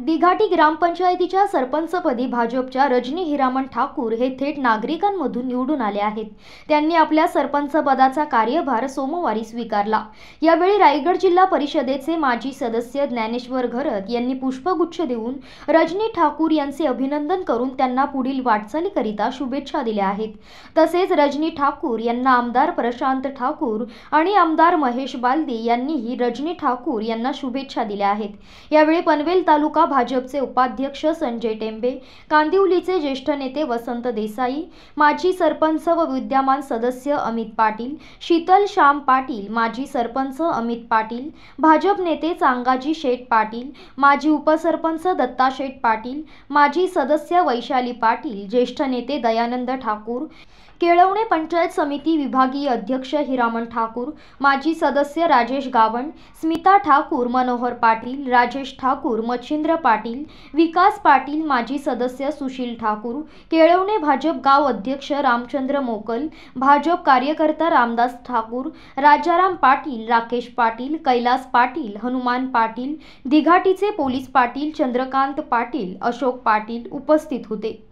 दिघाटी ग्रामपंचायतीच्या सरपंचपदी भाजपच्या रजनी हिरामन ठाकूर हे थेट नागरिकांमधून निवडून आले आहेत त्यांनी आपल्या सरपंच पदाचा कार्यभार सोमवारी स्वीकारला यावेळी रायगड जिल्हा परिषदेचे माजी सदस्य ज्ञानेश्वर घरत यांनी पुष्पगुच्छ देऊन रजनी ठाकूर यांचे अभिनंदन करून त्यांना पुढील वाटचालीकरिता शुभेच्छा दिल्या आहेत तसेच रजनी ठाकूर यांना आमदार प्रशांत ठाकूर आणि आमदार महेश बालदी यांनीही रजनी ठाकूर यांना शुभेच्छा दिल्या आहेत यावेळी पनवेल तालुका भाजपचे उपाध्यक्ष संजय टेंबे कांदिवलीचे ज्येष्ठ नेते वसंत देसाई माजी सरपंच व विद्यमान सदस्य अमित पाटील शीतल श्याम पाटील माजी सरपंच अमित पाटील भाजप नेते चांगाजी शेठ पाटील माजी उपसरपंच दत्ता शेठ पाटील माजी सदस्य वैशाली पाटील ज्येष्ठ नेते दयानंद ठाकूर केळवणे पंचायत समिती विभागीय अध्यक्ष हिरामन ठाकूर माजी सदस्य राजेश गावण स्मिता ठाकूर मनोहर पाटील राजेश ठाकूर मच्छिंद्र पाटील विकास पाटील माजी सदस्य सुशील ठाकूर केळवणे भाजप गाव अध्यक्ष रामचंद्र मोकल भाजप कार्यकर्ता रामदास ठाकूर राजाराम पाटील राकेश पाटील कैलास पाटील हनुमान पाटील दिघाटीचे पोलीस पाटील चंद्रकांत पाटील अशोक पाटील उपस्थित होते